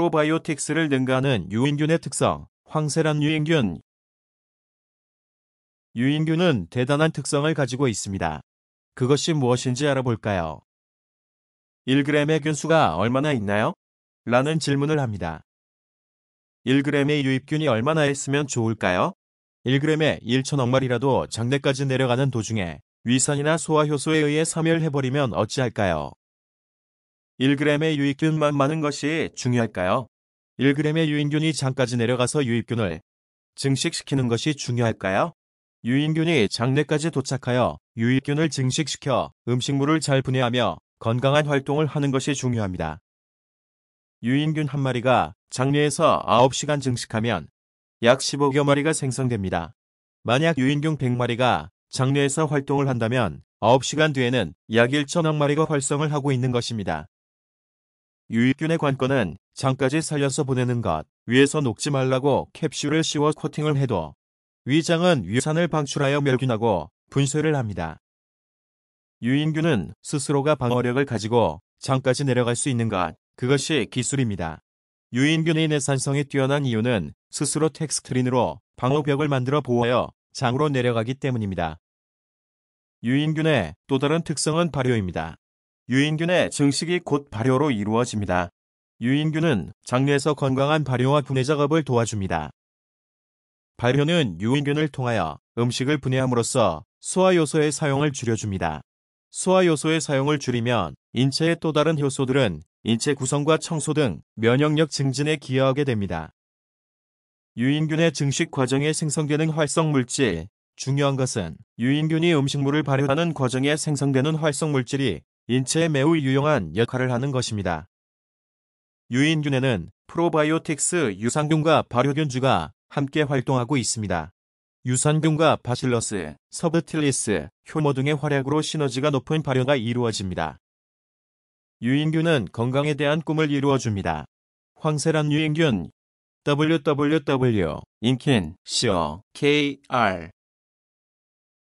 프로바이오틱스를 능가하는 유인균의 특성, 황세란 유인균. 유인균은 대단한 특성을 가지고 있습니다. 그것이 무엇인지 알아볼까요? 1g의 균수가 얼마나 있나요? 라는 질문을 합니다. 1g의 유입균이 얼마나 있으면 좋을까요? 1g에 1천억 마리라도 장내까지 내려가는 도중에 위산이나 소화효소에 의해 사멸해버리면 어찌할까요? 1g의 유익균만 많은 것이 중요할까요? 1g의 유인균이 장까지 내려가서 유익균을 증식시키는 것이 중요할까요? 유인균이 장내까지 도착하여 유익균을 증식시켜 음식물을 잘 분해하며 건강한 활동을 하는 것이 중요합니다. 유인균 한 마리가 장내에서 9시간 증식하면 약 15여 마리가 생성됩니다. 만약 유인균 100마리가 장내에서 활동을 한다면 9시간 뒤에는 약 1천억 마리가 활성을 하고 있는 것입니다. 유익균의 관건은 장까지 살려서 보내는 것. 위에서 녹지 말라고 캡슐을 씌워 코팅을 해도 위장은 위산을 방출하여 멸균하고 분쇄를 합니다. 유인균은 스스로가 방어력을 가지고 장까지 내려갈 수 있는 것. 그것이 기술입니다. 유인균의 내산성이 뛰어난 이유는 스스로 텍스트린으로 방어벽을 만들어 보호하여 장으로 내려가기 때문입니다. 유인균의 또 다른 특성은 발효입니다. 유인균의 증식이 곧 발효로 이루어집니다. 유인균은 장내에서 건강한 발효와 분해 작업을 도와줍니다. 발효는 유인균을 통하여 음식을 분해함으로써 소화요소의 사용을 줄여줍니다. 소화요소의 사용을 줄이면 인체의 또 다른 효소들은 인체 구성과 청소 등 면역력 증진에 기여하게 됩니다. 유인균의 증식 과정에 생성되는 활성물질 중요한 것은 유인균이 음식물을 발효하는 과정에 생성되는 활성물질이 인체에 매우 유용한 역할을 하는 것입니다. 유인균에는 프로바이오틱스 유산균과 발효균주가 함께 활동하고 있습니다. 유산균과 바실러스, 서브틸리스, 효모 등의 활약으로 시너지가 높은 발효가 이루어집니다. 유인균은 건강에 대한 꿈을 이루어줍니다. 황세란 유인균 www.inkin.co.kr